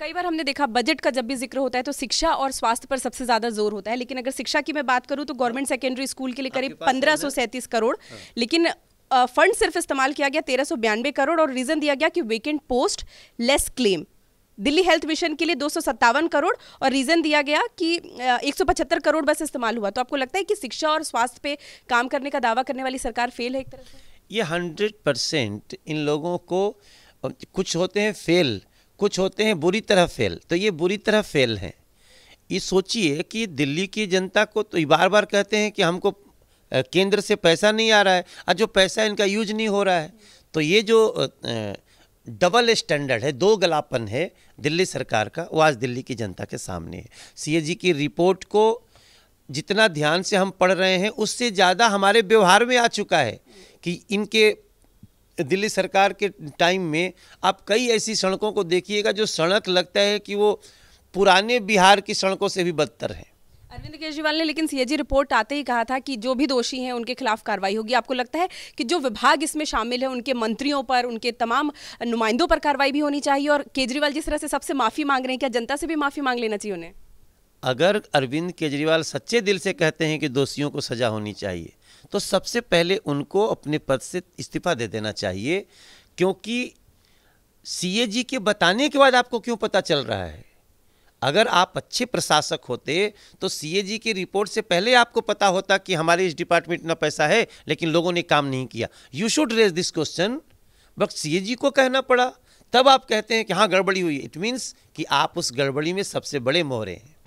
कई बार हमने देखा बजट का जब भी जिक्र होता है तो शिक्षा और स्वास्थ्य पर सबसे ज्यादा जोर होता है लेकिन अगर शिक्षा की मैं बात करूं तो गवर्नमेंट सेकेंडरी स्कूल के लिए करीब पंद्रह सौ सैंतीस करोड़ हाँ। लेकिन फंड सिर्फ इस्तेमाल किया गया तेरह सौ करोड़ और रीजन दिया गया कि vacant post less claim Delhi health mission के लिए दो करोड़ और रीजन दिया गया कि एक करोड़ बस इस्तेमाल हुआ तो आपको लगता है कि शिक्षा और स्वास्थ्य पे काम करने का दावा करने वाली सरकार फेल है एक तरह से ये हंड्रेड परसेंट इन लोगों को कुछ होते हैं फेल कुछ होते हैं बुरी तरह फेल तो ये बुरी तरह फेल हैं ये सोचिए कि दिल्ली की जनता को तो बार बार कहते हैं कि हमको केंद्र से पैसा नहीं आ रहा है और जो पैसा इनका यूज नहीं हो रहा है तो ये जो डबल स्टैंडर्ड है दो गलापन है दिल्ली सरकार का वो आज दिल्ली की जनता के सामने है सी की रिपोर्ट को जितना ध्यान से हम पढ़ रहे हैं उससे ज़्यादा हमारे व्यवहार में आ चुका है कि इनके दिल्ली सरकार के टाइम में आप कई ऐसी सड़कों को देखिएगा जो सड़क लगता है कि वो पुराने बिहार की सड़कों से भी बदतर है अरविंद केजरीवाल ने लेकिन सीएजी रिपोर्ट आते ही कहा था कि जो भी दोषी हैं उनके खिलाफ कार्रवाई होगी आपको लगता है कि जो विभाग इसमें शामिल है उनके मंत्रियों पर उनके तमाम नुमाइंदों पर कार्रवाई भी होनी चाहिए और केजरीवाल जिस तरह से सबसे माफी मांग रहे हैं क्या जनता से भी माफी मांग लेना चाहिए उन्हें अगर अरविंद केजरीवाल सच्चे दिल से कहते हैं कि दोषियों को सज़ा होनी चाहिए तो सबसे पहले उनको अपने पद से इस्तीफा दे देना चाहिए क्योंकि सीएजी के बताने के बाद आपको क्यों पता चल रहा है अगर आप अच्छे प्रशासक होते तो सीएजी की रिपोर्ट से पहले आपको पता होता कि हमारे इस डिपार्टमेंट इतना पैसा है लेकिन लोगों ने काम नहीं किया you should raise this question but CAG को कहना पड़ा तब आप कहते हैं कि हाँ गड़बड़ी हुई इट मीन्स कि आप उस गड़बड़ी में सबसे बड़े मोहरे हैं